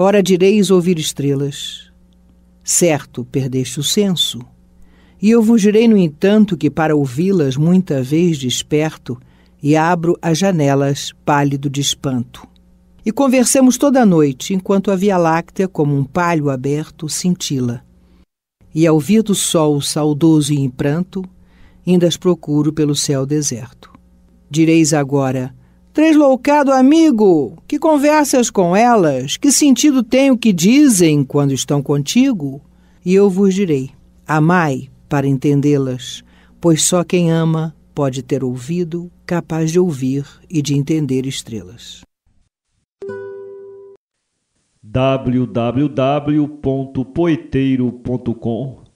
Ora direis ouvir estrelas. Certo, perdeste o senso. E eu vos direi, no entanto, que para ouvi-las muita vez desperto e abro as janelas, pálido de espanto. E conversemos toda a noite, enquanto a Via Láctea, como um palho aberto, cintila. E ao vir do sol saudoso e em pranto, ainda as procuro pelo céu deserto. Direis agora, Tresloucado amigo, que conversas com elas? Que sentido tem o que dizem quando estão contigo? E eu vos direi: amai para entendê-las, pois só quem ama pode ter ouvido, capaz de ouvir e de entender estrelas. www.poeteiro.com